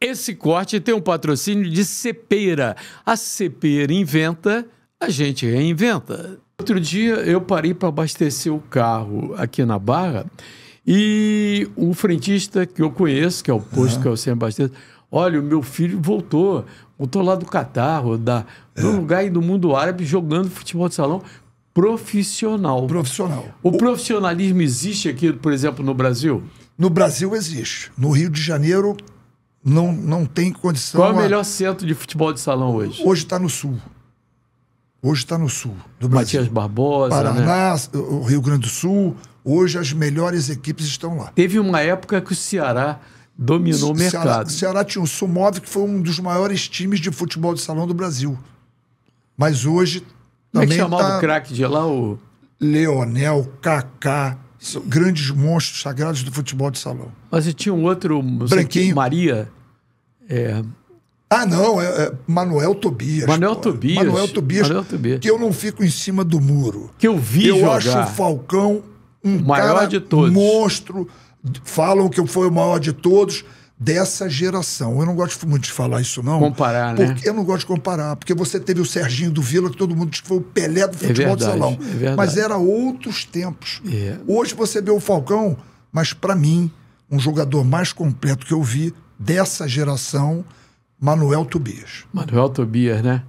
Esse corte tem um patrocínio de Cepeira. A Cepeira inventa, a gente reinventa. Outro dia eu parei para abastecer o carro aqui na Barra e o frentista que eu conheço, que é o posto uhum. que eu sempre abasteço, olha, o meu filho voltou, voltou lá do Catar, da, do é. lugar aí do mundo árabe, jogando futebol de salão profissional. Profissional. O, o profissionalismo existe aqui, por exemplo, no Brasil? No Brasil existe. No Rio de Janeiro não, não tem condição. Qual é o a... melhor centro de futebol de salão hoje? Hoje está no sul. Hoje está no sul do Brasil. Matias Barbosa. Né? Paraná, né? o Rio Grande do Sul. Hoje as melhores equipes estão lá. Teve uma época que o Ceará dominou o mercado. Ceará, o Ceará tinha o Sumov, que foi um dos maiores times de futebol de salão do Brasil. Mas hoje. Como também é que chamava tá... o craque de lá? O... Leonel, Kaká, grandes monstros sagrados do futebol de salão. Mas tinha um outro. Branquinho. Maria. É... Ah, não, é, é Manuel Tobias. Manuel pô. Tobias. Manuel Tobias. Manuel Tobias. Que eu não fico em cima do muro. Que eu vi eu jogar. Eu acho o Falcão um maior cara de todos. monstro. Falam que foi o maior de todos dessa geração. Eu não gosto muito de falar isso, não. Comparar, né? Eu não gosto de comparar, porque você teve o Serginho do Vila, que todo mundo disse que foi o Pelé do é futebol é verdade, de salão. É mas era outros tempos. É. Hoje você vê o Falcão, mas para mim, um jogador mais completo que eu vi dessa geração, Manuel Tobias. Manuel Tobias, né?